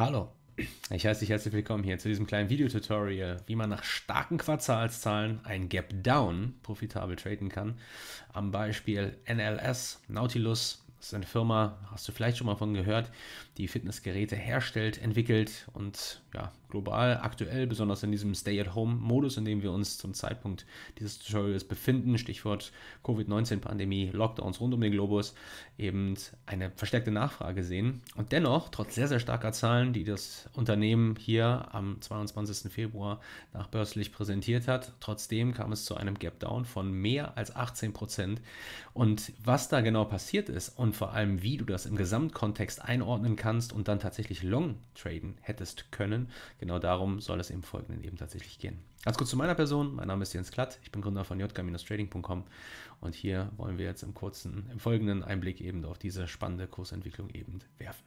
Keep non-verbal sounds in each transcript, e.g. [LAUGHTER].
Hallo, ich heiße dich herzlich willkommen hier zu diesem kleinen Videotutorial, wie man nach starken Quartalszahlen ein Gap Down profitabel traden kann. Am Beispiel NLS, Nautilus, das ist eine Firma, hast du vielleicht schon mal von gehört, die Fitnessgeräte herstellt, entwickelt und ja, global aktuell, besonders in diesem Stay-at-Home-Modus, in dem wir uns zum Zeitpunkt dieses Tutorials befinden, Stichwort Covid-19-Pandemie, Lockdowns rund um den Globus, eben eine verstärkte Nachfrage sehen. Und dennoch, trotz sehr, sehr starker Zahlen, die das Unternehmen hier am 22. Februar nachbörslich präsentiert hat, trotzdem kam es zu einem Gap-Down von mehr als 18 Prozent. Und was da genau passiert ist und vor allem, wie du das im Gesamtkontext einordnen kannst und dann tatsächlich long traden hättest können, genau darum soll es im Folgenden eben tatsächlich gehen. Ganz kurz zu meiner Person. Mein Name ist Jens Klatt. Ich bin Gründer von jk-trading.com und hier wollen wir jetzt im kurzen, im folgenden Einblick eben auf diese spannende Kursentwicklung eben werfen.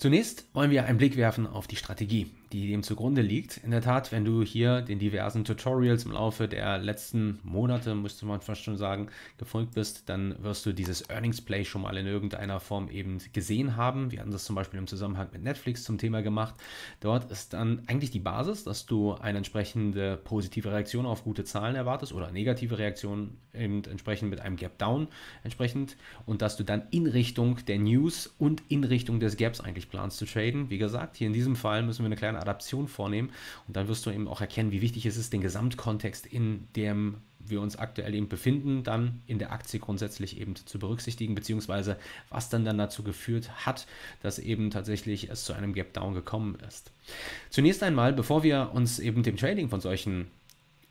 Zunächst wollen wir einen Blick werfen auf die Strategie, die dem zugrunde liegt. In der Tat, wenn du hier den diversen Tutorials im Laufe der letzten Monate, müsste man fast schon sagen, gefolgt bist, dann wirst du dieses Earnings Play schon mal in irgendeiner Form eben gesehen haben. Wir hatten das zum Beispiel im Zusammenhang mit Netflix zum Thema gemacht. Dort ist dann eigentlich die Basis, dass du eine entsprechende positive Reaktion auf gute Zahlen erwartest oder negative Reaktionen eben entsprechend mit einem Gap Down entsprechend und dass du dann in Richtung der News und in Richtung des Gaps eigentlich wirklich planst zu traden. Wie gesagt, hier in diesem Fall müssen wir eine kleine Adaption vornehmen und dann wirst du eben auch erkennen, wie wichtig es ist, den Gesamtkontext, in dem wir uns aktuell eben befinden, dann in der Aktie grundsätzlich eben zu berücksichtigen, beziehungsweise was dann, dann dazu geführt hat, dass eben tatsächlich es zu einem Gap Down gekommen ist. Zunächst einmal, bevor wir uns eben dem Trading von solchen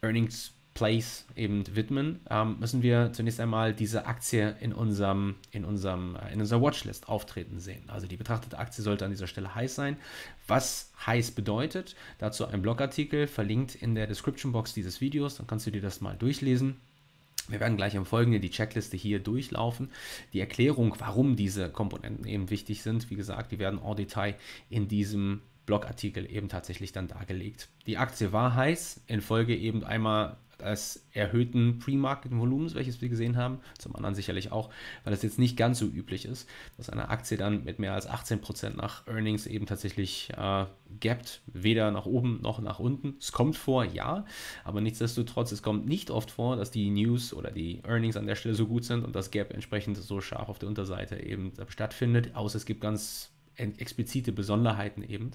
Earnings Place eben widmen, ähm, müssen wir zunächst einmal diese Aktie in, unserem, in, unserem, äh, in unserer Watchlist auftreten sehen. Also die betrachtete Aktie sollte an dieser Stelle heiß sein. Was heiß bedeutet, dazu ein Blogartikel verlinkt in der Description Box dieses Videos, dann kannst du dir das mal durchlesen. Wir werden gleich im Folgenden die Checkliste hier durchlaufen. Die Erklärung, warum diese Komponenten eben wichtig sind, wie gesagt, die werden en Detail in diesem Blogartikel eben tatsächlich dann dargelegt. Die Aktie war heiß, infolge eben einmal des erhöhten Pre-Market-Volumens, welches wir gesehen haben. Zum anderen sicherlich auch, weil es jetzt nicht ganz so üblich ist, dass eine Aktie dann mit mehr als 18% nach Earnings eben tatsächlich äh, gapped, weder nach oben noch nach unten. Es kommt vor, ja, aber nichtsdestotrotz, es kommt nicht oft vor, dass die News oder die Earnings an der Stelle so gut sind und das Gap entsprechend so scharf auf der Unterseite eben stattfindet, außer es gibt ganz explizite Besonderheiten eben.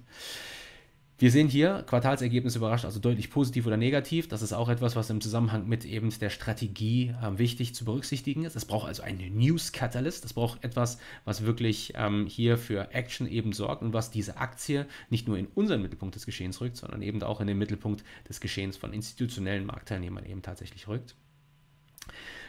Wir sehen hier Quartalsergebnisse überrascht, also deutlich positiv oder negativ. Das ist auch etwas, was im Zusammenhang mit eben der Strategie äh, wichtig zu berücksichtigen ist. Es braucht also einen News-Catalyst. Es braucht etwas, was wirklich ähm, hier für Action eben sorgt und was diese Aktie nicht nur in unseren Mittelpunkt des Geschehens rückt, sondern eben auch in den Mittelpunkt des Geschehens von institutionellen Marktteilnehmern eben tatsächlich rückt.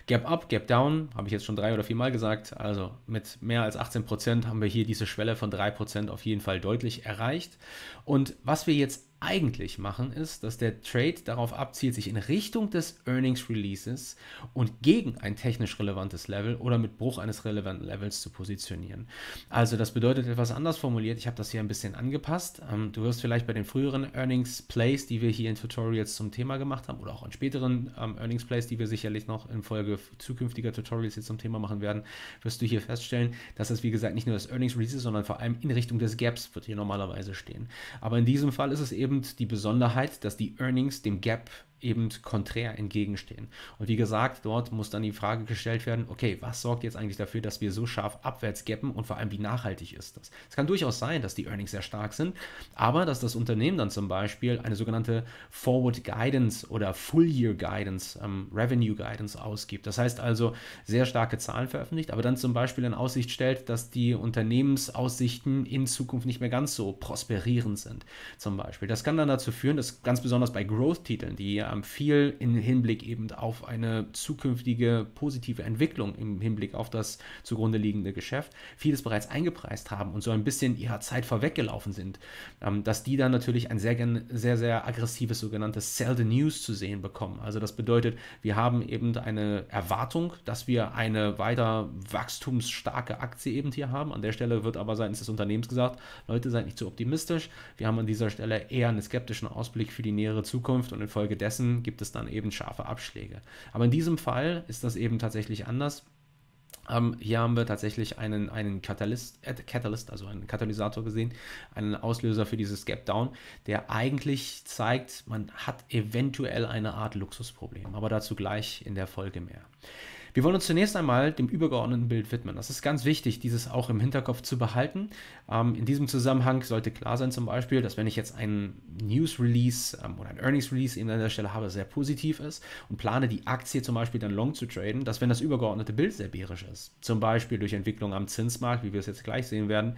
Gap Up, Gap Down, habe ich jetzt schon drei oder vier Mal gesagt. Also mit mehr als 18 Prozent haben wir hier diese Schwelle von 3 Prozent auf jeden Fall deutlich erreicht. Und was wir jetzt eigentlich machen, ist, dass der Trade darauf abzielt, sich in Richtung des Earnings Releases und gegen ein technisch relevantes Level oder mit Bruch eines relevanten Levels zu positionieren. Also das bedeutet etwas anders formuliert. Ich habe das hier ein bisschen angepasst. Ähm, du wirst vielleicht bei den früheren Earnings Plays, die wir hier in Tutorials zum Thema gemacht haben oder auch an späteren ähm, Earnings Plays, die wir sicherlich noch in Folge Folge zukünftiger Tutorials jetzt zum Thema machen werden, wirst du hier feststellen, dass das wie gesagt nicht nur das Earnings Release ist, sondern vor allem in Richtung des Gaps wird hier normalerweise stehen. Aber in diesem Fall ist es eben die Besonderheit, dass die Earnings dem Gap eben konträr entgegenstehen. Und wie gesagt, dort muss dann die Frage gestellt werden, okay, was sorgt jetzt eigentlich dafür, dass wir so scharf abwärts gappen und vor allem, wie nachhaltig ist das? Es kann durchaus sein, dass die Earnings sehr stark sind, aber dass das Unternehmen dann zum Beispiel eine sogenannte Forward Guidance oder Full Year Guidance, ähm, Revenue Guidance ausgibt. Das heißt also, sehr starke Zahlen veröffentlicht, aber dann zum Beispiel in Aussicht stellt, dass die Unternehmensaussichten in Zukunft nicht mehr ganz so prosperierend sind, zum Beispiel. Das kann dann dazu führen, dass ganz besonders bei Growth-Titeln, die ja ähm, viel im Hinblick eben auf eine zukünftige positive Entwicklung im Hinblick auf das zugrunde liegende Geschäft, vieles bereits eingepreist haben und so ein bisschen ihrer Zeit vorweggelaufen sind, ähm, dass die dann natürlich ein sehr, sehr, sehr aggressives sogenanntes Sell the News zu sehen bekommen. Also das bedeutet, wir haben eben eine Erwartung, dass wir eine weiter wachstumsstarke Aktie eben hier haben. An der Stelle wird aber seitens des Unternehmens gesagt, Leute, seid nicht zu optimistisch. Wir haben an dieser Stelle eher einen skeptischen Ausblick für die nähere Zukunft und infolgedessen Spitzen gibt es dann eben scharfe Abschläge. Aber in diesem Fall ist das eben tatsächlich anders. Ähm, hier haben wir tatsächlich einen, einen Catalyst, äh, Catalyst, also einen Katalysator gesehen, einen Auslöser für dieses Gap Down, der eigentlich zeigt, man hat eventuell eine Art Luxusproblem, aber dazu gleich in der Folge mehr. Wir wollen uns zunächst einmal dem übergeordneten Bild widmen. Das ist ganz wichtig, dieses auch im Hinterkopf zu behalten. Ähm, in diesem Zusammenhang sollte klar sein zum Beispiel, dass wenn ich jetzt einen News-Release ähm, oder ein Earnings-Release eben an der Stelle habe, sehr positiv ist und plane die Aktie zum Beispiel dann long zu traden, dass wenn das übergeordnete Bild sehr bärisch ist, zum Beispiel durch Entwicklung am Zinsmarkt, wie wir es jetzt gleich sehen werden,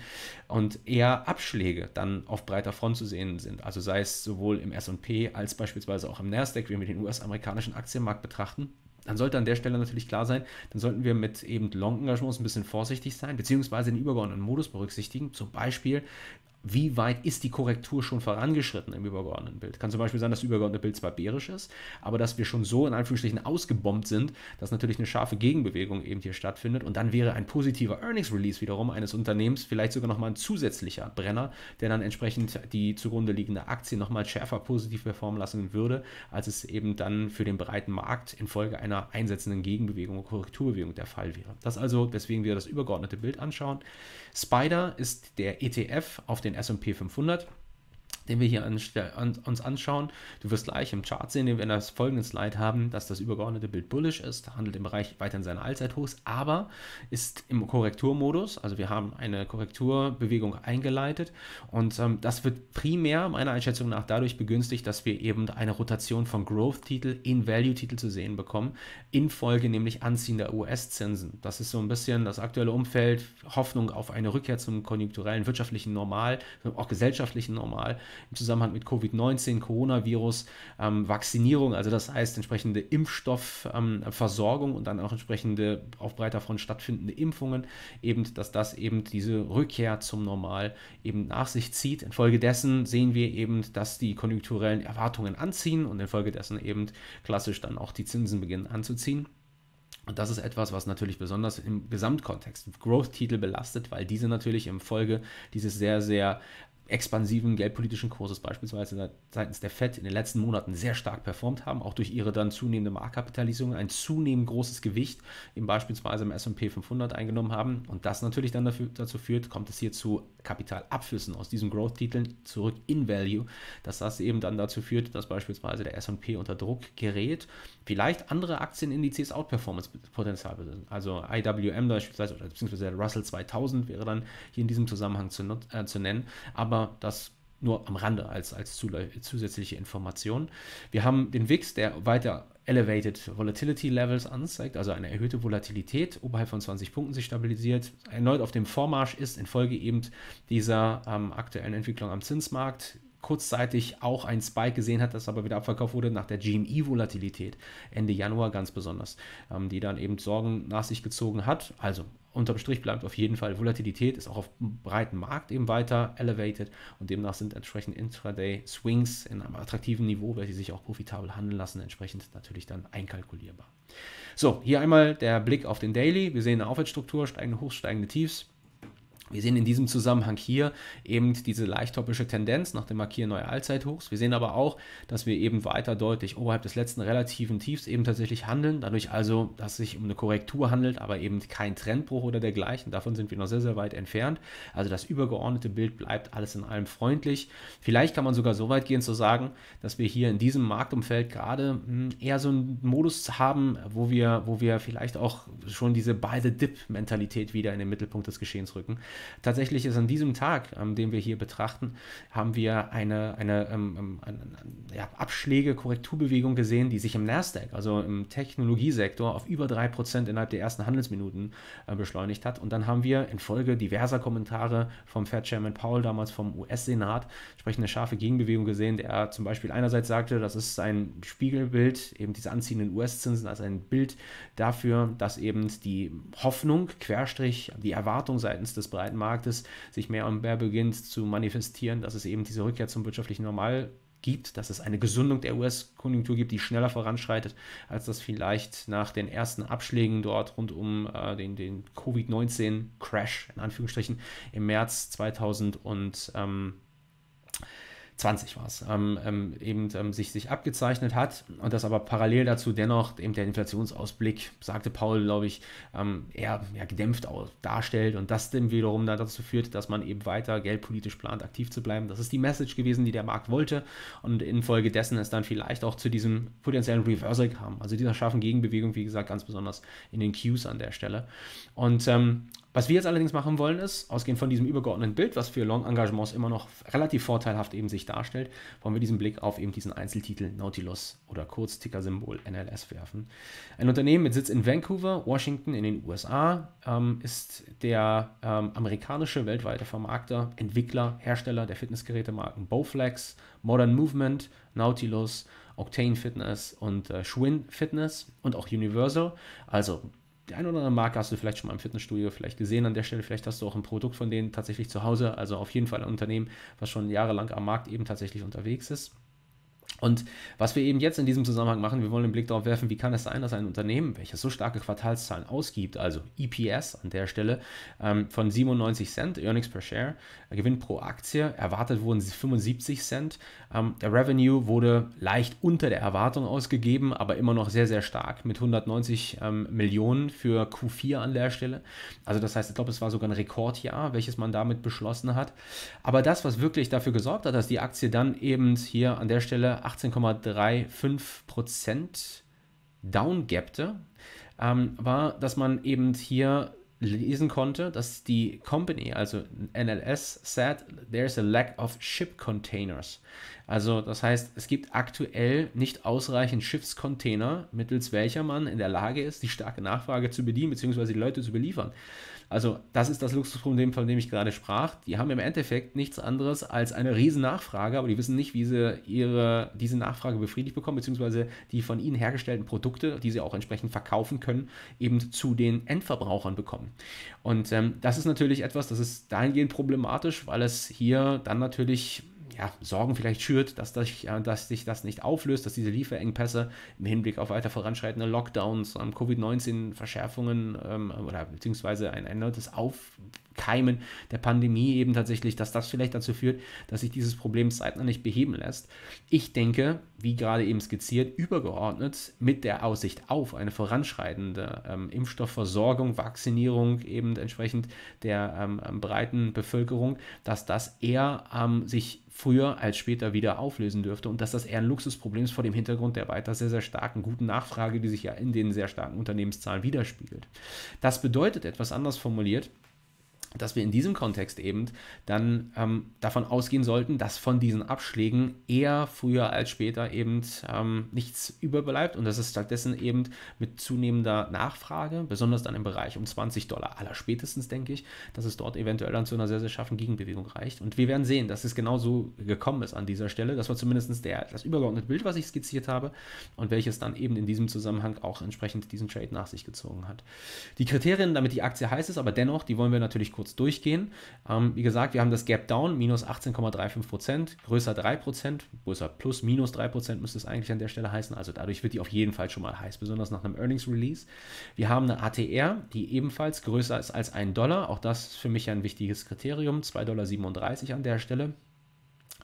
und eher Abschläge dann auf breiter Front zu sehen sind, also sei es sowohl im S&P als beispielsweise auch im Nasdaq, wie wir den US-amerikanischen Aktienmarkt betrachten, dann sollte an der Stelle natürlich klar sein, dann sollten wir mit eben Long-Engagements ein bisschen vorsichtig sein, beziehungsweise den übergeordneten Modus berücksichtigen. Zum Beispiel wie weit ist die Korrektur schon vorangeschritten im übergeordneten Bild. Kann zum Beispiel sein, dass das übergeordnete Bild zwar bärisch ist, aber dass wir schon so in Anführungsstrichen ausgebombt sind, dass natürlich eine scharfe Gegenbewegung eben hier stattfindet und dann wäre ein positiver Earnings Release wiederum eines Unternehmens vielleicht sogar nochmal ein zusätzlicher Brenner, der dann entsprechend die zugrunde liegende Aktie nochmal schärfer positiv performen lassen würde, als es eben dann für den breiten Markt infolge einer einsetzenden Gegenbewegung und Korrekturbewegung der Fall wäre. Das also, weswegen wir das übergeordnete Bild anschauen. Spider ist der ETF auf den S&P 500 den wir hier an, an, uns anschauen. Du wirst gleich im Chart sehen, den wir in das folgende Slide haben, dass das übergeordnete Bild bullish ist, handelt im Bereich weiterhin seine Allzeithochs, aber ist im Korrekturmodus. Also wir haben eine Korrekturbewegung eingeleitet und ähm, das wird primär meiner Einschätzung nach dadurch begünstigt, dass wir eben eine Rotation von Growth-Titel in Value-Titel zu sehen bekommen, infolge nämlich anziehender US-Zinsen. Das ist so ein bisschen das aktuelle Umfeld, Hoffnung auf eine Rückkehr zum konjunkturellen wirtschaftlichen Normal, auch gesellschaftlichen Normal im Zusammenhang mit Covid-19, Coronavirus, ähm, Vaccinierung, also das heißt entsprechende Impfstoffversorgung ähm, und dann auch entsprechende auf breiter Front stattfindende Impfungen, eben, dass das eben diese Rückkehr zum Normal eben nach sich zieht. Infolgedessen sehen wir eben, dass die konjunkturellen Erwartungen anziehen und infolgedessen eben klassisch dann auch die Zinsen beginnen anzuziehen. Und das ist etwas, was natürlich besonders im Gesamtkontext Growth-Titel belastet, weil diese natürlich im Folge dieses sehr, sehr expansiven geldpolitischen Kurses beispielsweise seitens der Fed in den letzten Monaten sehr stark performt haben, auch durch ihre dann zunehmende Marktkapitalisierung ein zunehmend großes Gewicht eben beispielsweise im S&P 500 eingenommen haben und das natürlich dann dafür, dazu führt, kommt es hier zu Kapitalabflüssen aus diesen Growth-Titeln zurück in Value, dass das eben dann dazu führt, dass beispielsweise der SP unter Druck gerät, vielleicht andere Aktienindizes Outperformance-Potenzial besitzen. Also IWM beispielsweise oder beziehungsweise der Russell 2000 wäre dann hier in diesem Zusammenhang zu, äh, zu nennen, aber das nur am Rande als, als zusätzliche Information. Wir haben den WIX, der weiter Elevated Volatility Levels anzeigt, also eine erhöhte Volatilität oberhalb von 20 Punkten sich stabilisiert, erneut auf dem Vormarsch ist, infolge eben dieser ähm, aktuellen Entwicklung am Zinsmarkt, kurzzeitig auch ein Spike gesehen hat, das aber wieder abverkauft wurde nach der GME-Volatilität Ende Januar ganz besonders, ähm, die dann eben Sorgen nach sich gezogen hat. Also unterm Strich bleibt auf jeden Fall Volatilität, ist auch auf breiten Markt eben weiter elevated und demnach sind entsprechend Intraday-Swings in einem attraktiven Niveau, welche sich auch profitabel handeln lassen, entsprechend natürlich dann einkalkulierbar. So, hier einmal der Blick auf den Daily. Wir sehen eine Aufwärtsstruktur, steigende Hochs, steigende Tiefs. Wir sehen in diesem Zusammenhang hier eben diese leicht topische Tendenz nach dem Markieren neuer Allzeithochs. Wir sehen aber auch, dass wir eben weiter deutlich oberhalb des letzten relativen Tiefs eben tatsächlich handeln. Dadurch also, dass es sich um eine Korrektur handelt, aber eben kein Trendbruch oder dergleichen. Davon sind wir noch sehr, sehr weit entfernt. Also das übergeordnete Bild bleibt alles in allem freundlich. Vielleicht kann man sogar so weit gehen zu sagen, dass wir hier in diesem Marktumfeld gerade hm, eher so einen Modus haben, wo wir, wo wir vielleicht auch schon diese Buy-the-Dip-Mentalität wieder in den Mittelpunkt des Geschehens rücken. Tatsächlich ist an diesem Tag, ähm, den wir hier betrachten, haben wir eine, eine, ähm, ähm eine ja, Abschläge, Korrekturbewegung gesehen, die sich im Nasdaq, also im Technologiesektor, auf über 3% innerhalb der ersten Handelsminuten äh, beschleunigt hat. Und dann haben wir infolge diverser Kommentare vom Fed Chairman Powell, damals vom US-Senat, entsprechende scharfe Gegenbewegung gesehen, der zum Beispiel einerseits sagte, das ist ein Spiegelbild, eben diese anziehenden US-Zinsen als ein Bild dafür, dass eben die Hoffnung, Querstrich, die Erwartung seitens des Bereichs freien Marktes sich mehr und mehr beginnt zu manifestieren, dass es eben diese Rückkehr zum wirtschaftlichen Normal gibt, dass es eine Gesundung der US-Konjunktur gibt, die schneller voranschreitet, als das vielleicht nach den ersten Abschlägen dort rund um äh, den, den Covid-19-Crash in Anführungsstrichen im März 2000 und ähm, 20 war es, ähm, ähm, eben ähm, sich, sich abgezeichnet hat und das aber parallel dazu dennoch eben der Inflationsausblick, sagte Paul, glaube ich, ähm, eher, eher gedämpft aus, darstellt und das dann wiederum dazu führt, dass man eben weiter geldpolitisch plant, aktiv zu bleiben. Das ist die Message gewesen, die der Markt wollte und infolgedessen es dann vielleicht auch zu diesem potenziellen Reversal kam. Also dieser scharfen Gegenbewegung, wie gesagt, ganz besonders in den Cues an der Stelle. Und ähm, was wir jetzt allerdings machen wollen, ist, ausgehend von diesem übergeordneten Bild, was für Long-Engagements immer noch relativ vorteilhaft eben sich darstellt, wollen wir diesen Blick auf eben diesen Einzeltitel Nautilus oder kurz Ticker-Symbol NLS werfen. Ein Unternehmen mit Sitz in Vancouver, Washington in den USA, ähm, ist der ähm, amerikanische weltweite Vermarkter, Entwickler, Hersteller der Fitnessgerätemarken Bowflex, Modern Movement, Nautilus, Octane Fitness und äh, Schwinn Fitness und auch Universal, also die eine oder andere Marke hast du vielleicht schon mal im Fitnessstudio vielleicht gesehen an der Stelle. Vielleicht hast du auch ein Produkt von denen tatsächlich zu Hause. Also auf jeden Fall ein Unternehmen, was schon jahrelang am Markt eben tatsächlich unterwegs ist. Und was wir eben jetzt in diesem Zusammenhang machen, wir wollen den Blick darauf werfen, wie kann es sein, dass ein Unternehmen, welches so starke Quartalszahlen ausgibt, also EPS an der Stelle ähm, von 97 Cent, Earnings per Share, äh, Gewinn pro Aktie, erwartet wurden 75 Cent, ähm, der Revenue wurde leicht unter der Erwartung ausgegeben, aber immer noch sehr, sehr stark mit 190 ähm, Millionen für Q4 an der Stelle. Also das heißt, ich glaube, es war sogar ein Rekordjahr, welches man damit beschlossen hat. Aber das, was wirklich dafür gesorgt hat, dass die Aktie dann eben hier an der Stelle 18,35 Prozent downgappte, ähm, war, dass man eben hier lesen konnte, dass die Company, also NLS, said there's a lack of ship containers. Also das heißt, es gibt aktuell nicht ausreichend Schiffscontainer, mittels welcher man in der Lage ist, die starke Nachfrage zu bedienen bzw. die Leute zu beliefern. Also das ist das Luxusproblem, von dem ich gerade sprach. Die haben im Endeffekt nichts anderes als eine riesen Nachfrage, aber die wissen nicht, wie sie ihre, diese Nachfrage befriedigt bekommen, beziehungsweise die von ihnen hergestellten Produkte, die sie auch entsprechend verkaufen können, eben zu den Endverbrauchern bekommen. Und ähm, das ist natürlich etwas, das ist dahingehend problematisch, weil es hier dann natürlich ja, Sorgen vielleicht schürt, dass, das, äh, dass sich das nicht auflöst, dass diese Lieferengpässe im Hinblick auf weiter voranschreitende Lockdowns, ähm, Covid-19-Verschärfungen ähm, oder beziehungsweise ein erneutes Aufkeimen der Pandemie eben tatsächlich, dass das vielleicht dazu führt, dass sich dieses Problem zeitnah nicht beheben lässt. Ich denke, wie gerade eben skizziert, übergeordnet mit der Aussicht auf eine voranschreitende ähm, Impfstoffversorgung, Vaccinierung eben entsprechend der ähm, breiten Bevölkerung, dass das eher ähm, sich früher als später wieder auflösen dürfte und dass das eher ein Luxusproblem ist vor dem Hintergrund der weiter sehr, sehr starken guten Nachfrage, die sich ja in den sehr starken Unternehmenszahlen widerspiegelt. Das bedeutet etwas anders formuliert, dass wir in diesem Kontext eben dann ähm, davon ausgehen sollten, dass von diesen Abschlägen eher früher als später eben ähm, nichts überbleibt und dass es stattdessen eben mit zunehmender Nachfrage, besonders dann im Bereich um 20 Dollar aller spätestens, denke ich, dass es dort eventuell dann zu einer sehr, sehr scharfen Gegenbewegung reicht. Und wir werden sehen, dass es genau so gekommen ist an dieser Stelle. Das war zumindest der, das übergeordnete Bild, was ich skizziert habe und welches dann eben in diesem Zusammenhang auch entsprechend diesen Trade nach sich gezogen hat. Die Kriterien, damit die Aktie heiß ist, aber dennoch, die wollen wir natürlich kurz kurz durchgehen. Ähm, wie gesagt, wir haben das Gap Down, minus 18,35%, größer 3%, größer plus minus 3% müsste es eigentlich an der Stelle heißen. Also dadurch wird die auf jeden Fall schon mal heiß, besonders nach einem Earnings Release. Wir haben eine ATR, die ebenfalls größer ist als 1 Dollar. Auch das ist für mich ein wichtiges Kriterium, 2,37 Dollar an der Stelle.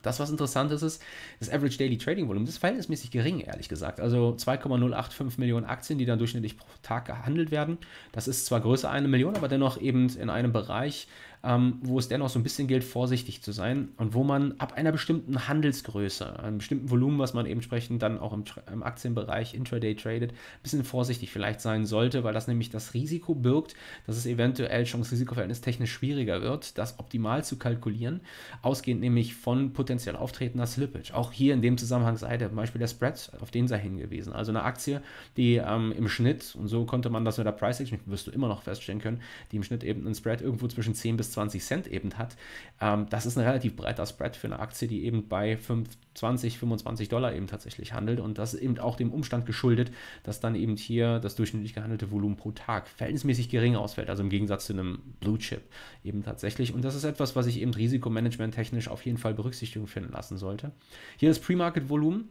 Das, was interessant ist, ist, das Average Daily Trading Volume das ist verhältnismäßig gering, ehrlich gesagt. Also 2,085 Millionen Aktien, die dann durchschnittlich pro Tag gehandelt werden. Das ist zwar größer eine Million, aber dennoch eben in einem Bereich, ähm, wo es dennoch so ein bisschen gilt, vorsichtig zu sein und wo man ab einer bestimmten Handelsgröße, einem bestimmten Volumen, was man eben entsprechend dann auch im, im Aktienbereich intraday tradet, ein bisschen vorsichtig vielleicht sein sollte, weil das nämlich das Risiko birgt, dass es eventuell Chance-Risiko-Verhältnis technisch schwieriger wird, das optimal zu kalkulieren, ausgehend nämlich von potenziell auftretender Slippage. Auch hier in dem Zusammenhang sei der Beispiel der Spread, auf den sei hingewiesen. Also eine Aktie, die ähm, im Schnitt, und so konnte man das mit der Price Action, wirst du immer noch feststellen können, die im Schnitt eben einen Spread irgendwo zwischen 10 bis 20 Cent eben hat, ähm, das ist ein relativ breiter Spread für eine Aktie, die eben bei 25, 25 Dollar eben tatsächlich handelt. Und das ist eben auch dem Umstand geschuldet, dass dann eben hier das durchschnittlich gehandelte Volumen pro Tag verhältnismäßig gering ausfällt, also im Gegensatz zu einem Blue Chip eben tatsächlich. Und das ist etwas, was ich eben risikomanagement technisch auf jeden Fall Berücksichtigung finden lassen sollte. Hier das Pre-Market-Volumen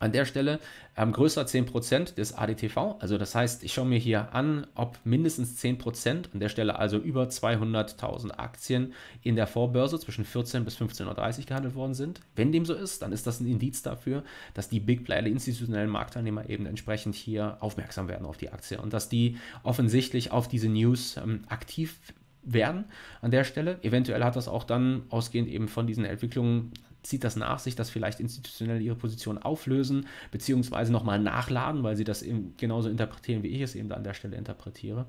an der Stelle ähm, größer 10% des ADTV. Also das heißt, ich schaue mir hier an, ob mindestens 10%, an der Stelle also über 200.000 Aktien in der Vorbörse zwischen 14 bis 15.30 Uhr gehandelt worden sind. Wenn dem so ist, dann ist das ein Indiz dafür, dass die Big Player, die institutionellen Marktteilnehmer eben entsprechend hier aufmerksam werden auf die Aktie und dass die offensichtlich auf diese News ähm, aktiv werden an der Stelle. Eventuell hat das auch dann ausgehend eben von diesen Entwicklungen zieht das nach sich, dass vielleicht institutionell ihre Position auflösen, beziehungsweise nochmal nachladen, weil sie das eben genauso interpretieren, wie ich es eben da an der Stelle interpretiere.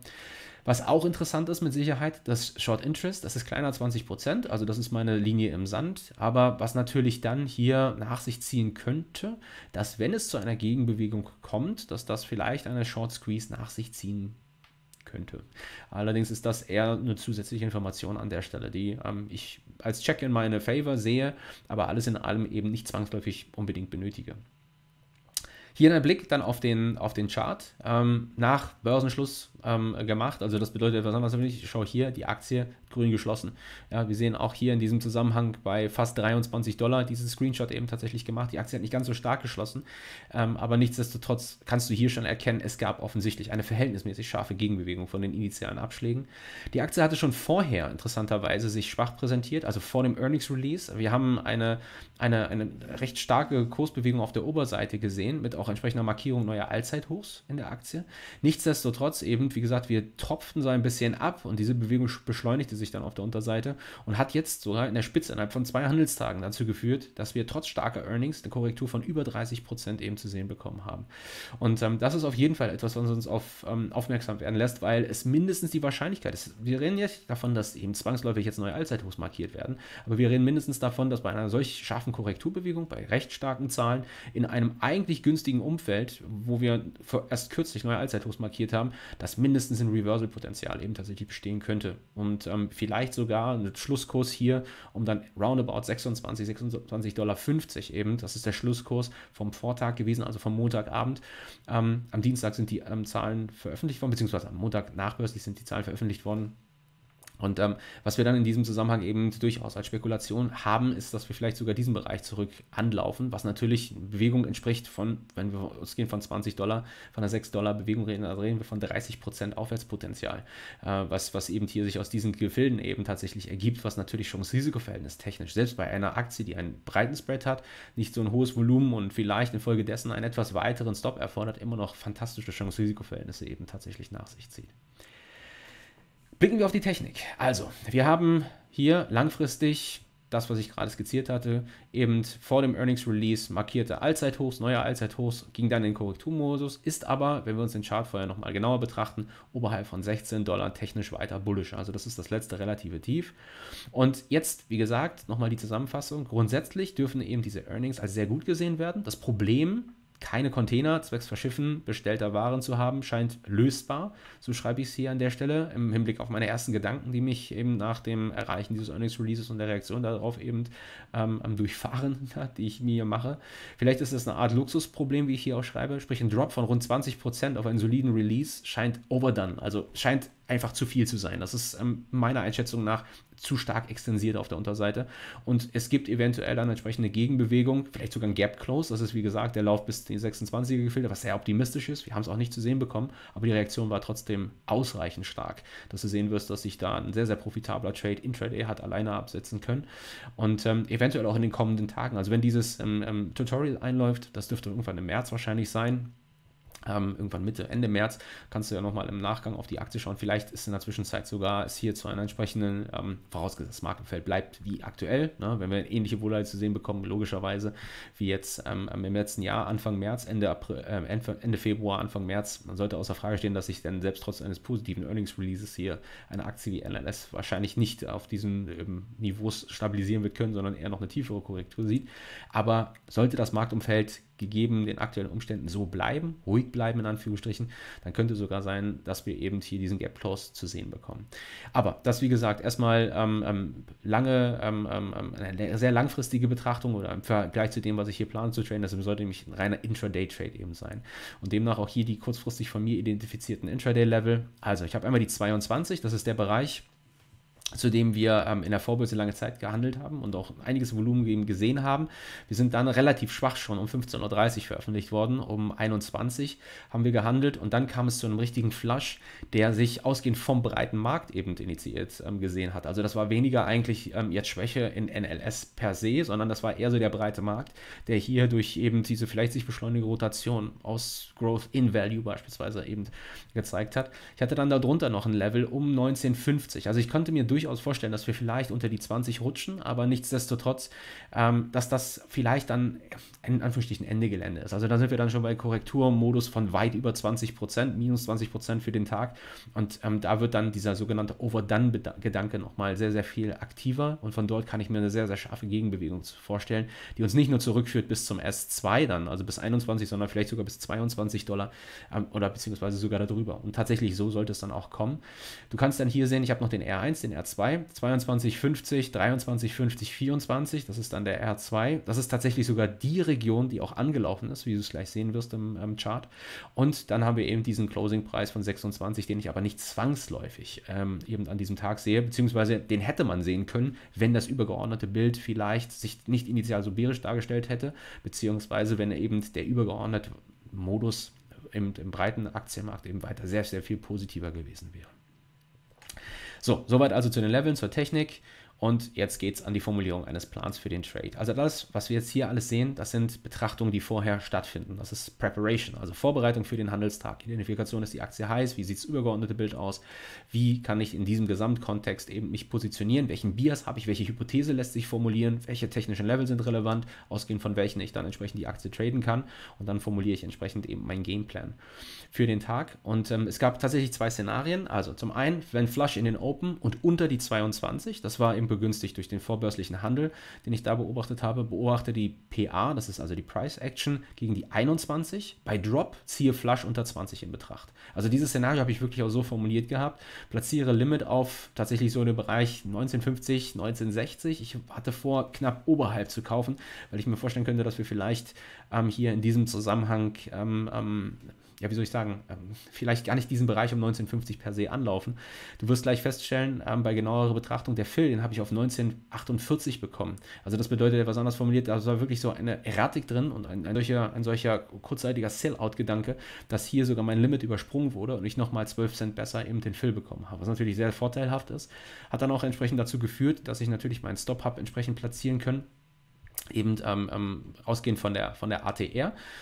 Was auch interessant ist mit Sicherheit, das Short Interest, das ist kleiner 20%, Prozent, also das ist meine Linie im Sand. Aber was natürlich dann hier nach sich ziehen könnte, dass wenn es zu einer Gegenbewegung kommt, dass das vielleicht eine Short Squeeze nach sich ziehen könnte. Allerdings ist das eher eine zusätzliche Information an der Stelle, die ähm, ich als Check in meine Favor sehe, aber alles in allem eben nicht zwangsläufig unbedingt benötige. Hier ein Blick dann auf den, auf den Chart. Ähm, nach Börsenschluss ähm, gemacht. Also das bedeutet etwas anderes. Ich schaue hier, die Aktie grün geschlossen. Ja, wir sehen auch hier in diesem Zusammenhang bei fast 23 Dollar diesen Screenshot eben tatsächlich gemacht. Die Aktie hat nicht ganz so stark geschlossen, ähm, aber nichtsdestotrotz kannst du hier schon erkennen, es gab offensichtlich eine verhältnismäßig scharfe Gegenbewegung von den initialen Abschlägen. Die Aktie hatte schon vorher interessanterweise sich schwach präsentiert, also vor dem Earnings Release. Wir haben eine, eine, eine recht starke Kursbewegung auf der Oberseite gesehen, mit auch entsprechender Markierung neuer Allzeithochs in der Aktie. Nichtsdestotrotz eben wie gesagt, wir tropften so ein bisschen ab und diese Bewegung beschleunigte sich dann auf der Unterseite und hat jetzt sogar in der Spitze innerhalb von zwei Handelstagen dazu geführt, dass wir trotz starker Earnings eine Korrektur von über 30 Prozent eben zu sehen bekommen haben. Und ähm, das ist auf jeden Fall etwas, was uns auf, ähm, aufmerksam werden lässt, weil es mindestens die Wahrscheinlichkeit ist. Wir reden jetzt davon, dass eben zwangsläufig jetzt neue Allzeithochs markiert werden, aber wir reden mindestens davon, dass bei einer solch scharfen Korrekturbewegung, bei recht starken Zahlen, in einem eigentlich günstigen Umfeld, wo wir erst kürzlich neue Allzeithochs markiert haben, dass mindestens mindestens ein Reversal-Potenzial eben tatsächlich bestehen könnte. Und ähm, vielleicht sogar ein Schlusskurs hier um dann roundabout 26, 26,50 Dollar eben. Das ist der Schlusskurs vom Vortag gewesen, also vom Montagabend. Ähm, am Dienstag sind die ähm, Zahlen veröffentlicht worden, beziehungsweise am Montag nachbörslich sind die Zahlen veröffentlicht worden. Und ähm, was wir dann in diesem Zusammenhang eben durchaus als Spekulation haben, ist, dass wir vielleicht sogar diesen Bereich zurück anlaufen, was natürlich Bewegung entspricht von, wenn wir ausgehen von 20 Dollar, von einer 6 Dollar Bewegung reden, also reden wir von 30 Prozent Aufwärtspotenzial, äh, was, was eben hier sich aus diesen Gefilden eben tatsächlich ergibt, was natürlich schon das Risikoverhältnis technisch, selbst bei einer Aktie, die einen breiten Spread hat, nicht so ein hohes Volumen und vielleicht infolgedessen einen etwas weiteren Stop erfordert, immer noch fantastische Chance-Risikoverhältnisse eben tatsächlich nach sich zieht. Blicken wir auf die Technik. Also, wir haben hier langfristig das, was ich gerade skizziert hatte, eben vor dem Earnings Release markierte Allzeithochs, neuer Allzeithochs, ging dann in Korrekturmodus, ist aber, wenn wir uns den Chart vorher nochmal genauer betrachten, oberhalb von 16 Dollar technisch weiter bullisch. Also das ist das letzte relative Tief. Und jetzt, wie gesagt, nochmal die Zusammenfassung. Grundsätzlich dürfen eben diese Earnings als sehr gut gesehen werden. Das Problem keine Container zwecks Verschiffen bestellter Waren zu haben, scheint lösbar. So schreibe ich es hier an der Stelle im Hinblick auf meine ersten Gedanken, die mich eben nach dem Erreichen dieses Earnings Releases und der Reaktion darauf eben ähm, am Durchfahren, [LAUGHS] die ich mir mache. Vielleicht ist das eine Art Luxusproblem, wie ich hier auch schreibe, sprich ein Drop von rund 20% auf einen soliden Release scheint overdone, also scheint einfach zu viel zu sein. Das ist ähm, meiner Einschätzung nach zu stark extensiert auf der Unterseite. Und es gibt eventuell dann entsprechende Gegenbewegung, vielleicht sogar ein Gap Close. Das ist wie gesagt der Lauf bis die 26er gefiltert, was sehr optimistisch ist. Wir haben es auch nicht zu sehen bekommen, aber die Reaktion war trotzdem ausreichend stark, dass du sehen wirst, dass sich da ein sehr, sehr profitabler Trade intraday hat alleine absetzen können. Und ähm, eventuell auch in den kommenden Tagen. Also wenn dieses ähm, ähm Tutorial einläuft, das dürfte irgendwann im März wahrscheinlich sein ähm, irgendwann Mitte, Ende März, kannst du ja nochmal im Nachgang auf die Aktie schauen. Vielleicht ist in der Zwischenzeit sogar es hier zu einer entsprechenden, ähm, vorausgesetzt, das Markenfeld bleibt wie aktuell, ne? wenn wir ähnliche Wohlheit zu sehen bekommen, logischerweise, wie jetzt ähm, im letzten Jahr, Anfang März, Ende, April, äh, Ende Februar, Anfang März. Man sollte außer Frage stehen, dass sich dann selbst trotz eines positiven Earnings Releases hier eine Aktie wie NLS wahrscheinlich nicht auf diesen ähm, Niveaus stabilisieren wird können, sondern eher noch eine tiefere Korrektur sieht. Aber sollte das Marktumfeld gegeben den aktuellen Umständen so bleiben, ruhig bleiben in Anführungsstrichen, dann könnte sogar sein, dass wir eben hier diesen Gap Close zu sehen bekommen. Aber das, wie gesagt, erstmal ähm, ähm lange, ähm, ähm, ähm, eine sehr langfristige Betrachtung oder im Vergleich zu dem, was ich hier plane zu traden, das sollte nämlich ein reiner Intraday-Trade eben sein. Und demnach auch hier die kurzfristig von mir identifizierten Intraday-Level. Also ich habe einmal die 22, das ist der Bereich, zu dem wir ähm, in der Vorbörse lange Zeit gehandelt haben und auch einiges Volumen gesehen haben. Wir sind dann relativ schwach schon um 15.30 Uhr veröffentlicht worden, um 21 haben wir gehandelt und dann kam es zu einem richtigen Flush, der sich ausgehend vom breiten Markt eben initiiert ähm, gesehen hat. Also das war weniger eigentlich ähm, jetzt Schwäche in NLS per se, sondern das war eher so der breite Markt, der hier durch eben diese vielleicht sich beschleunigende Rotation aus Growth in Value beispielsweise eben gezeigt hat. Ich hatte dann darunter noch ein Level um 19,50. Also ich konnte mir durch durchaus vorstellen, dass wir vielleicht unter die 20 rutschen, aber nichtsdestotrotz, ähm, dass das vielleicht dann in Anführungsstrichen Ende Gelände ist. Also da sind wir dann schon bei Korrekturmodus von weit über 20 Prozent, minus 20 Prozent für den Tag. Und ähm, da wird dann dieser sogenannte Overdone-Gedanke nochmal sehr, sehr viel aktiver. Und von dort kann ich mir eine sehr, sehr scharfe Gegenbewegung vorstellen, die uns nicht nur zurückführt bis zum S2 dann, also bis 21, sondern vielleicht sogar bis 22 Dollar ähm, oder beziehungsweise sogar darüber. Und tatsächlich so sollte es dann auch kommen. Du kannst dann hier sehen, ich habe noch den R1, den R2 R2, 2250, 2350, 24, das ist dann der R2. Das ist tatsächlich sogar die Region, die auch angelaufen ist, wie du es gleich sehen wirst im ähm, Chart. Und dann haben wir eben diesen Closing-Preis von 26, den ich aber nicht zwangsläufig ähm, eben an diesem Tag sehe, beziehungsweise den hätte man sehen können, wenn das übergeordnete Bild vielleicht sich nicht initial so bärisch dargestellt hätte, beziehungsweise wenn eben der übergeordnete Modus im, im breiten Aktienmarkt eben weiter sehr, sehr viel positiver gewesen wäre. So, soweit also zu den Leveln, zur Technik. Und jetzt geht es an die Formulierung eines Plans für den Trade. Also das, was wir jetzt hier alles sehen, das sind Betrachtungen, die vorher stattfinden. Das ist Preparation, also Vorbereitung für den Handelstag. Identifikation ist die Aktie heiß, wie sieht das übergeordnete Bild aus, wie kann ich in diesem Gesamtkontext eben mich positionieren, welchen Bias habe ich, welche Hypothese lässt sich formulieren, welche technischen Level sind relevant, ausgehend von welchen ich dann entsprechend die Aktie traden kann. Und dann formuliere ich entsprechend eben meinen Gameplan für den Tag. Und ähm, es gab tatsächlich zwei Szenarien. Also zum einen, wenn Flush in den Open und unter die 22, das war im extrem begünstigt durch den vorbörslichen Handel, den ich da beobachtet habe. Beobachte die PA, das ist also die Price Action, gegen die 21. Bei Drop ziehe Flush unter 20 in Betracht. Also dieses Szenario habe ich wirklich auch so formuliert gehabt. Platziere Limit auf tatsächlich so in den Bereich 1950, 1960. Ich hatte vor, knapp oberhalb zu kaufen, weil ich mir vorstellen könnte, dass wir vielleicht ähm, hier in diesem Zusammenhang ähm, ähm, ja, wie soll ich sagen, ähm, vielleicht gar nicht diesen Bereich um 1950 per se anlaufen. Du wirst gleich feststellen, ähm, bei genauerer Betrachtung, der Phil, den habe ich auf 1948 bekommen. Also das bedeutet etwas anders formuliert, da war wirklich so eine Erratik drin und ein, ein solcher, ein solcher kurzzeitiger Sellout-Gedanke, dass hier sogar mein Limit übersprungen wurde und ich nochmal 12 Cent besser eben den Phil bekommen habe, was natürlich sehr vorteilhaft ist. Hat dann auch entsprechend dazu geführt, dass ich natürlich meinen Stop habe entsprechend platzieren können eben ähm, ähm, ausgehend von der, von der ATR.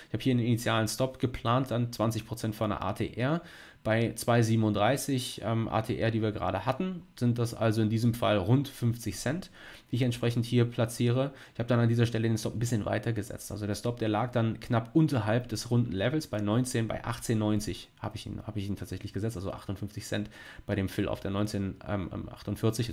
Ich habe hier einen initialen Stop geplant, dann 20% von der ATR. Bei 2,37 ähm, ATR, die wir gerade hatten, sind das also in diesem Fall rund 50 Cent, die ich entsprechend hier platziere. Ich habe dann an dieser Stelle den Stop ein bisschen weiter gesetzt. Also der Stop, der lag dann knapp unterhalb des runden Levels bei 19, bei 18,90 habe ich, ihn, hab ich ihn tatsächlich gesetzt, also 58 Cent bei dem Fill auf der 19,48. Ähm, ähm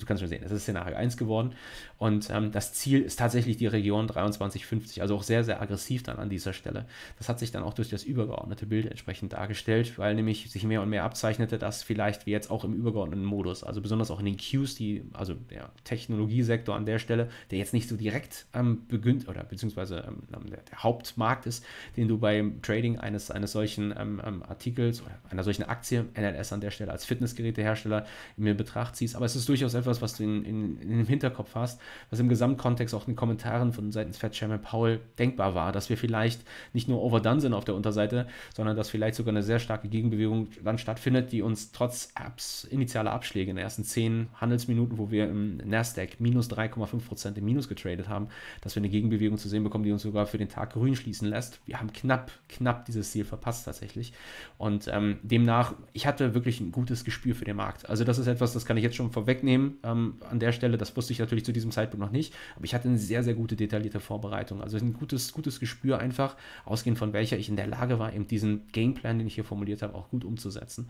du kannst schon sehen, es ist Szenario 1 geworden. Und ähm, das Ziel ist tatsächlich die Region 23,50, also auch sehr, sehr aggressiv dann an dieser Stelle. Das hat sich dann auch durch das übergeordnete Bild entsprechend dargestellt, weil nämlich sich mehr mehr und mehr abzeichnete, dass vielleicht wir jetzt auch im übergeordneten Modus, also besonders auch in den Queues, die, also der Technologiesektor an der Stelle, der jetzt nicht so direkt ähm, begünnt oder beziehungsweise ähm, ähm, der, der, Hauptmarkt ist, den du beim Trading eines, eines solchen ähm, ähm Artikels oder einer solchen Aktie, NLS an der Stelle als Fitnessgerätehersteller in Betracht ziehst. Aber es ist durchaus etwas, was du in, in, dem Hinterkopf hast, was im Gesamtkontext auch in Kommentaren von seitens Fat Chairman Paul denkbar war, dass wir vielleicht nicht nur overdone sind auf der Unterseite, sondern dass vielleicht sogar eine sehr starke Gegenbewegung wann stattfindet, die uns trotz Abs, initialer Abschläge in den ersten zehn Handelsminuten, wo wir im Nasdaq minus 3,5% im Minus getradet haben, dass wir eine Gegenbewegung zu sehen bekommen, die uns sogar für den Tag grün schließen lässt. Wir haben knapp, knapp dieses Ziel verpasst tatsächlich. Und ähm, demnach, ich hatte wirklich ein gutes Gespür für den Markt. Also das ist etwas, das kann ich jetzt schon vorwegnehmen ähm, an der Stelle. Das wusste ich natürlich zu diesem Zeitpunkt noch nicht, aber ich hatte eine sehr, sehr gute detaillierte Vorbereitung. Also ein gutes, gutes Gespür einfach, ausgehend von welcher ich in der Lage war, eben diesen Gameplan, den ich hier formuliert habe, auch gut umzusetzen umzusetzen.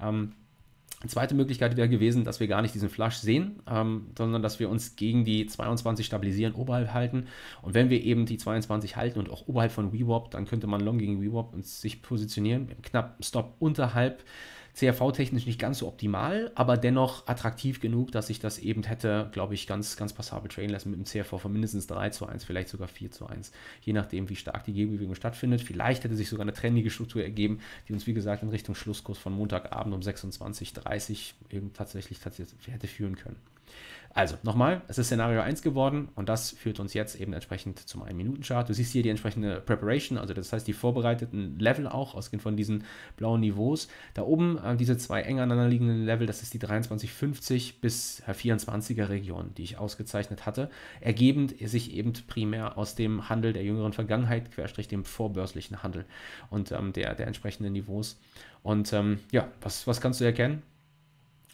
Ähm, Zweite Möglichkeit wäre gewesen, dass wir gar nicht diesen Flush sehen, ähm, sondern dass wir uns gegen die 22 stabilisieren, oberhalb halten. Und wenn wir eben die 22 halten und auch oberhalb von WeWop, dann könnte man Long gegen WeWop sich positionieren, knapp Stop unterhalb CRV-technisch nicht ganz so optimal, aber dennoch attraktiv genug, dass ich das eben hätte, glaube ich, ganz, ganz passabel traden lassen mit einem CRV von mindestens 3 zu 1, vielleicht sogar 4 zu 1, je nachdem, wie stark die Gegenbewegung stattfindet. Vielleicht hätte sich sogar eine trendige Struktur ergeben, die uns, wie gesagt, in Richtung Schlusskurs von Montagabend um 26.30 Uhr eben tatsächlich, tatsächlich hätte führen können. Also nochmal, es ist Szenario 1 geworden und das führt uns jetzt eben entsprechend zum 1-Minuten-Chart. Du siehst hier die entsprechende Preparation, also das heißt die vorbereiteten Level auch, ausgehend von diesen blauen Niveaus. Da oben äh, diese zwei eng aneinanderliegenden Level, das ist die 2350 bis 24er äh, Region, die ich ausgezeichnet hatte, ergebend sich eben primär aus dem Handel der jüngeren Vergangenheit, querstrich dem vorbörslichen Handel und ähm, der, der entsprechenden Niveaus. Und ähm, ja, was, was kannst du erkennen?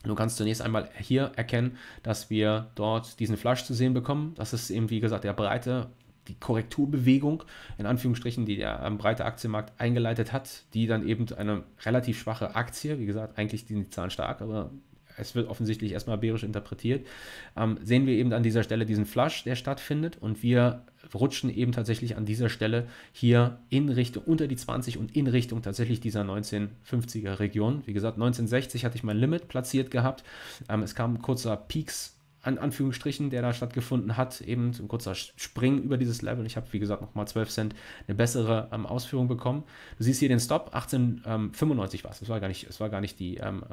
Du kannst zunächst einmal hier erkennen, dass wir dort diesen Flush zu sehen bekommen. Das ist eben, wie gesagt, der breite die Korrekturbewegung, in Anführungsstrichen, die der breite Aktienmarkt eingeleitet hat, die dann eben eine relativ schwache Aktie, wie gesagt, eigentlich sind die Zahlen stark, aber es wird offensichtlich erstmal bärisch interpretiert, ähm, sehen wir eben an dieser Stelle diesen Flush, der stattfindet und wir rutschen eben tatsächlich an dieser Stelle hier in Richtung unter die 20 und in Richtung tatsächlich dieser 1950er Region. Wie gesagt, 1960 hatte ich mein Limit platziert gehabt. Ähm, es kam ein kurzer Peaks an Anführungsstrichen, der da stattgefunden hat, eben ein kurzer Spring über dieses Level. Ich habe, wie gesagt, nochmal 12 Cent eine bessere ähm, Ausführung bekommen. Du siehst hier den Stop, 1895 ähm, war es. Es war gar nicht, es war gar nicht die ähm,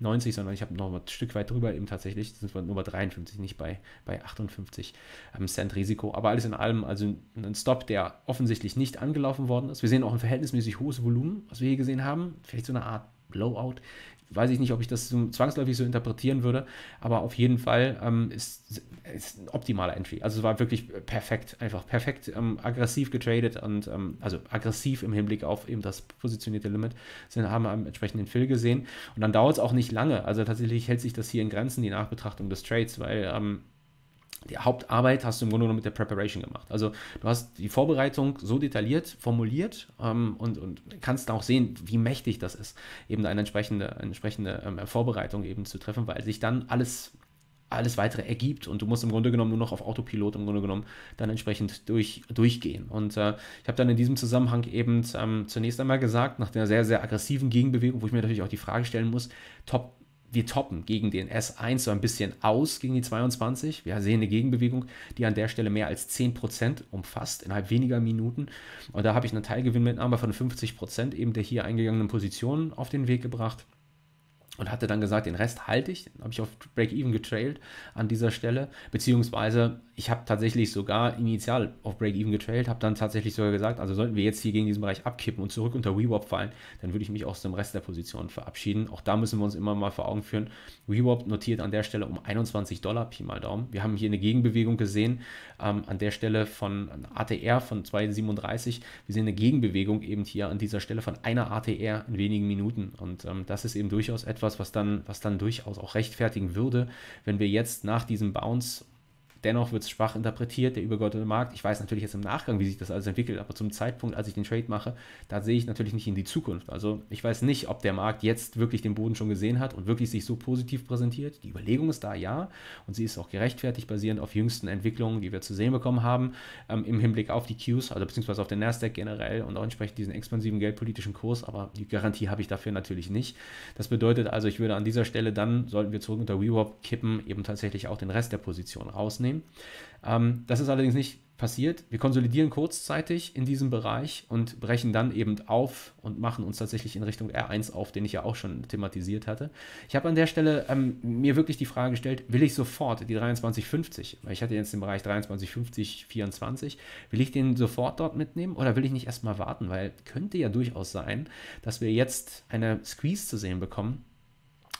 90, ähm, ähm, sondern ich habe noch ein Stück weit drüber eben tatsächlich. Das sind wir nur bei 53, nicht bei, bei 58 ähm, Cent Risiko. Aber alles in allem, also ein Stop, der offensichtlich nicht angelaufen worden ist. Wir sehen auch ein verhältnismäßig hohes Volumen, was wir hier gesehen haben. Vielleicht so eine Art Blowout weiß ich nicht, ob ich das so zwangsläufig so interpretieren würde, aber auf jeden Fall ähm, ist, es ein optimaler Entry. Also es war wirklich perfekt, einfach perfekt ähm, aggressiv getradet und ähm, also aggressiv im Hinblick auf eben das positionierte Limit, sind, haben wir am entsprechenden Fill gesehen. Und dann dauert es auch nicht lange. Also tatsächlich hält sich das hier in Grenzen, die Nachbetrachtung des Trades, weil ähm, die Hauptarbeit hast du im Grunde genommen mit der Preparation gemacht. Also du hast die Vorbereitung so detailliert formuliert ähm, und, und kannst auch sehen, wie mächtig das ist, eben eine entsprechende, entsprechende ähm, Vorbereitung eben zu treffen, weil sich dann alles alles weitere ergibt und du musst im Grunde genommen nur noch auf Autopilot im Grunde genommen dann entsprechend durch, durchgehen. Und äh, ich habe dann in diesem Zusammenhang eben ähm, zunächst einmal gesagt, nach der sehr, sehr aggressiven Gegenbewegung, wo ich mir natürlich auch die Frage stellen muss, top wir toppen gegen den S1 so ein bisschen aus, gegen die 22. Wir sehen eine Gegenbewegung, die an der Stelle mehr als 10% umfasst, innerhalb weniger Minuten. Und da habe ich einen Teilgewinnmitnahme von 50% eben der hier eingegangenen Positionen auf den Weg gebracht und hatte dann gesagt, den Rest halte ich, habe ich auf Break-Even getrailt an dieser Stelle, beziehungsweise ich habe tatsächlich sogar initial auf Break-Even getrailt, habe dann tatsächlich sogar gesagt, also sollten wir jetzt hier gegen diesen Bereich abkippen und zurück unter WeWop fallen, dann würde ich mich aus dem Rest der Position verabschieden. Auch da müssen wir uns immer mal vor Augen führen, WeWop notiert an der Stelle um 21 Dollar, Pi mal Daumen. Wir haben hier eine Gegenbewegung gesehen, ähm, an der Stelle von ATR von 2,37, wir sehen eine Gegenbewegung eben hier an dieser Stelle von einer ATR in wenigen Minuten und ähm, das ist eben durchaus etwas, etwas, was dann, was dann durchaus auch rechtfertigen würde, wenn wir jetzt nach diesem Bounce Dennoch wird es schwach interpretiert, der übergeordnete Markt. Ich weiß natürlich jetzt im Nachgang, wie sich das alles entwickelt, aber zum Zeitpunkt, als ich den Trade mache, da sehe ich natürlich nicht in die Zukunft. Also ich weiß nicht, ob der Markt jetzt wirklich den Boden schon gesehen hat und wirklich sich so positiv präsentiert. Die Überlegung ist da, ja, und sie ist auch gerechtfertigt basierend auf jüngsten Entwicklungen, die wir zu sehen bekommen haben, ähm, im Hinblick auf die Qs, also beziehungsweise auf den Nasdaq generell und auch entsprechend diesen expansiven geldpolitischen Kurs, aber die Garantie habe ich dafür natürlich nicht. Das bedeutet also, ich würde an dieser Stelle dann, sollten wir zurück unter WeWop kippen, eben tatsächlich auch den Rest der Position rausnehmen rausnehmen. Ähm, das ist allerdings nicht passiert. Wir konsolidieren kurzzeitig in diesem Bereich und brechen dann eben auf und machen uns tatsächlich in Richtung R1 auf, den ich ja auch schon thematisiert hatte. Ich habe an der Stelle ähm, mir wirklich die Frage gestellt, will ich sofort die 2350, weil ich hatte jetzt den Bereich 2350, 24, will ich den sofort dort mitnehmen oder will ich nicht erstmal warten, weil könnte ja durchaus sein, dass wir jetzt eine Squeeze zu sehen bekommen,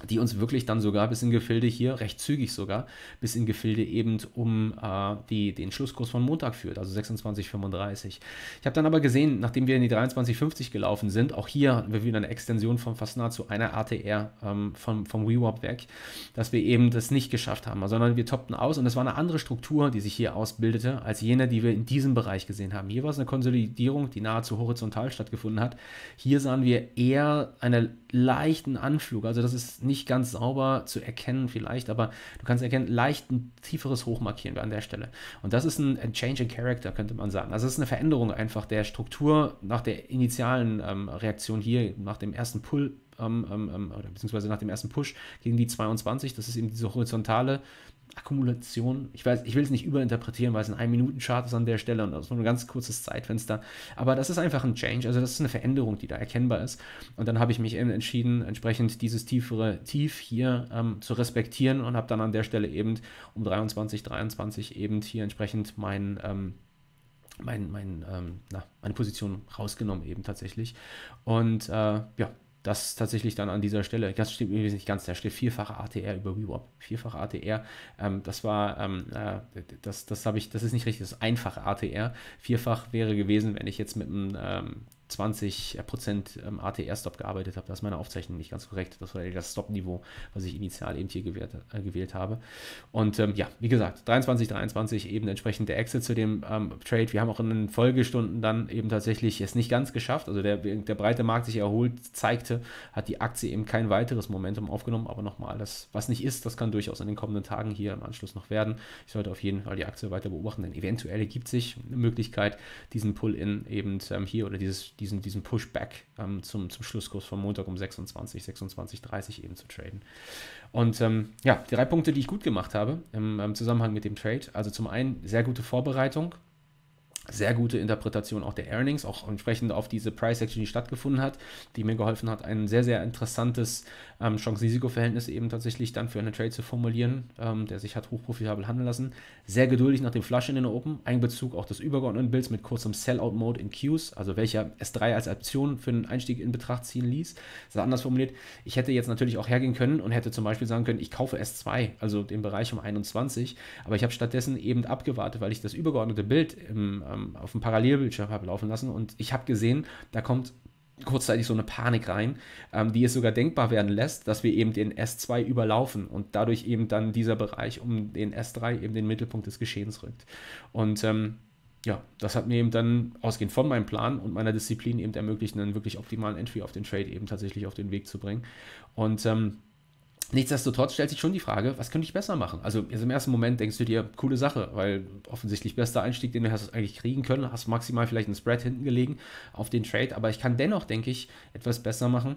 die uns wirklich dann sogar bis in Gefilde hier, recht zügig sogar, bis in Gefilde eben um äh, die, den Schlusskurs von Montag führt, also 26,35. Ich habe dann aber gesehen, nachdem wir in die 23,50 gelaufen sind, auch hier hatten wir wieder eine Extension von fast nahezu einer ATR ähm, vom, vom WeWap weg, dass wir eben das nicht geschafft haben, sondern wir toppten aus und es war eine andere Struktur, die sich hier ausbildete, als jene, die wir in diesem Bereich gesehen haben. Hier war es eine Konsolidierung, die nahezu horizontal stattgefunden hat. Hier sahen wir eher einen leichten Anflug, also das ist nicht ganz sauber zu erkennen vielleicht, aber du kannst erkennen, leicht ein tieferes Hoch markieren wir an der Stelle. Und das ist ein, ein Change in Character, könnte man sagen. Also es ist eine Veränderung einfach der Struktur nach der initialen ähm, Reaktion hier, nach dem ersten Pull ähm, ähm, ähm oder beziehungsweise nach dem ersten Push gegen die 22. Das ist eben diese horizontale Akkumulation. Ich weiß, ich will es nicht überinterpretieren, weil es ein 1-Minuten-Chart ist an der Stelle und das ist nur ein ganz kurzes Zeitfenster. Aber das ist einfach ein Change, also das ist eine Veränderung, die da erkennbar ist. Und dann habe ich mich eben entschieden, entsprechend dieses tiefere Tief hier ähm, zu respektieren und habe dann an der Stelle eben um 23, 23 eben hier entsprechend mein, ähm, mein, mein, ähm, na, meine Position rausgenommen eben tatsächlich. Und äh, ja, das tatsächlich dann an dieser Stelle, das steht übrigens nicht ganz, da steht vierfache ATR über VWAP. Vierfache ATR, ähm, das war, ähm, äh, das, das habe ich, das ist nicht richtig, das ist einfache ATR. Vierfach wäre gewesen, wenn ich jetzt mit einem ähm, 20% ähm, ATR-Stop gearbeitet habe. Da ist meine Aufzeichnung nicht ganz korrekt. Das war das Stop-Niveau, was ich initial eben hier gewählt, äh, gewählt habe. Und ähm, ja, wie gesagt, 23, 23 eben entsprechend der Exit zu dem ähm, Trade. Wir haben auch in den Folgestunden dann eben tatsächlich es nicht ganz geschafft. Also der, der breite Markt sich erholt, zeigte, hat die Aktie eben kein weiteres Momentum aufgenommen. Aber nochmal, das, was nicht ist, das kann durchaus in den kommenden Tagen hier im Anschluss noch werden. Ich sollte auf jeden Fall die Aktie weiter beobachten, denn eventuell ergibt sich eine Möglichkeit, diesen Pull-in eben ähm, hier oder dieses diesen, diesen Pushback ähm, zum, zum Schlusskurs vom Montag um 26, 26, 30 eben zu traden. Und ähm, ja, drei Punkte, die ich gut gemacht habe im, im Zusammenhang mit dem Trade. Also zum einen sehr gute Vorbereitung, sehr gute Interpretation auch der Earnings, auch entsprechend auf diese Price Action, die stattgefunden hat, die mir geholfen hat, ein sehr, sehr interessantes ähm, Chance-Risiko-Verhältnis eben tatsächlich dann für eine Trade zu formulieren, ähm, der sich hat hochprofitabel handeln lassen. Sehr geduldig nach dem Flaschen in den Open, Einbezug auch des übergeordneten Bilds mit kurzem Sellout-Mode in Qs, also welcher S3 als Option für einen Einstieg in Betracht ziehen ließ. Das ist anders formuliert. Ich hätte jetzt natürlich auch hergehen können und hätte zum Beispiel sagen können, ich kaufe S2, also den Bereich um 21, aber ich habe stattdessen eben abgewartet, weil ich das übergeordnete Bild im ähm, ähm, auf dem Parallelbildschirm habe laufen lassen und ich habe gesehen, da kommt kurzzeitig so eine Panik rein, ähm, die es sogar denkbar werden lässt, dass wir eben den S2 überlaufen und dadurch eben dann dieser Bereich um den S3 eben den Mittelpunkt des Geschehens rückt. Und ähm, ja, das hat mir eben dann ausgehend von meinem Plan und meiner Disziplin eben ermöglicht, einen wirklich optimalen Entry auf den Trade eben tatsächlich auf den Weg zu bringen. Und ähm, Nichtsdestotrotz stellt sich schon die Frage, was könnte ich besser machen? Also, also im ersten Moment denkst du dir, coole Sache, weil offensichtlich bester Einstieg, den du hast eigentlich kriegen können, hast maximal vielleicht einen Spread hinten gelegen auf den Trade, aber ich kann dennoch, denke ich, etwas besser machen.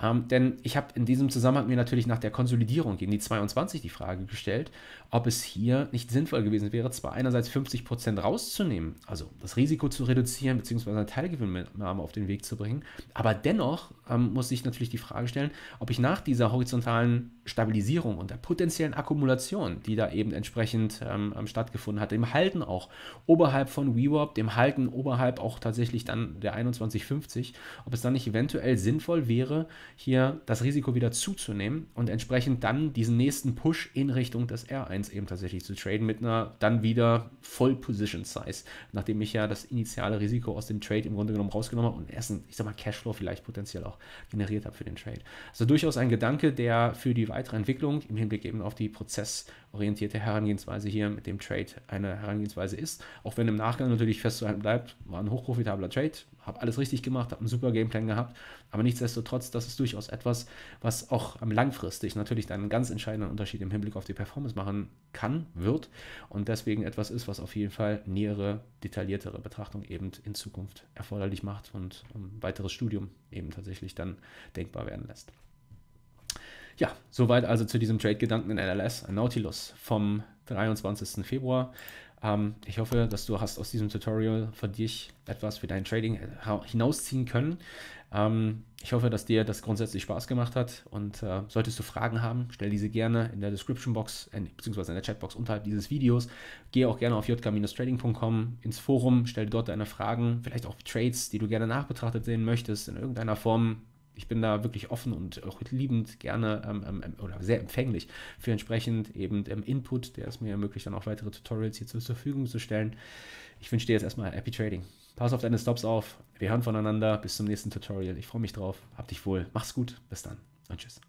Ähm, denn ich habe in diesem Zusammenhang mir natürlich nach der Konsolidierung gegen die 22 die Frage gestellt, ob es hier nicht sinnvoll gewesen wäre, zwar einerseits 50% Prozent rauszunehmen, also das Risiko zu reduzieren beziehungsweise eine Teilgewinnnahme auf den Weg zu bringen, aber dennoch ähm, muss ich natürlich die Frage stellen, ob ich nach dieser horizontalen Stabilisierung und der potenziellen Akkumulation, die da eben entsprechend ähm, ähm stattgefunden hat, dem Halten auch oberhalb von WeWop, dem Halten oberhalb auch tatsächlich dann der 2150, ob es dann nicht eventuell sinnvoll wäre, hier das Risiko wieder zuzunehmen und entsprechend dann diesen nächsten Push in Richtung des R1 eben tatsächlich zu traden mit einer dann wieder Voll Position Size, nachdem ich ja das initiale Risiko aus dem Trade im Grunde genommen rausgenommen habe und erst ein, ich sag mal, Cashflow vielleicht potenziell auch generiert habe für den Trade. Also durchaus ein Gedanke, der für die weitere Entwicklung im Hinblick eben auf die prozessorientierte Herangehensweise hier mit dem Trade eine Herangehensweise ist. Auch wenn im Nachgang natürlich festzuhalten bleibt, war ein hochprofitabler Trade, habe alles richtig gemacht, habe einen super Gameplan gehabt, aber nichtsdestotrotz, das ist durchaus etwas, was auch langfristig natürlich einen ganz entscheidenden Unterschied im Hinblick auf die Performance machen kann, wird und deswegen etwas ist, was auf jeden Fall nähere, detailliertere Betrachtung eben in Zukunft erforderlich macht und ein weiteres Studium eben tatsächlich dann denkbar werden lässt. Ja, soweit also zu diesem Trade-Gedanken in LLS, Nautilus vom 23. Februar. Ähm, ich hoffe, dass du hast aus diesem Tutorial für dich etwas für dein Trading äh, hinausziehen können. Ähm, ich hoffe, dass dir das grundsätzlich Spaß gemacht hat und äh, solltest du Fragen haben, stell diese gerne in der Description Box in, bzw. in der Chatbox unterhalb dieses Videos. Geh auch gerne auf jk-trading.com ins Forum, stell dort deine Fragen, vielleicht auch Trades, die du gerne nachbetrachtet sehen möchtest, in irgendeiner Form ich bin da wirklich offen und auch liebend gerne ähm, ähm, ähm oder sehr empfänglich für entsprechend eben ähm, Input, der es mir ermöglicht, dann auch weitere Tutorials hier zur Verfügung zu stellen. Ich wünsche dir jetzt erstmal Happy Trading. Pass auf deine Stops auf. Wir hören voneinander. Bis zum nächsten Tutorial. Ich freue mich drauf. Hab dich wohl. Mach's gut. Bis dann. Und tschüss.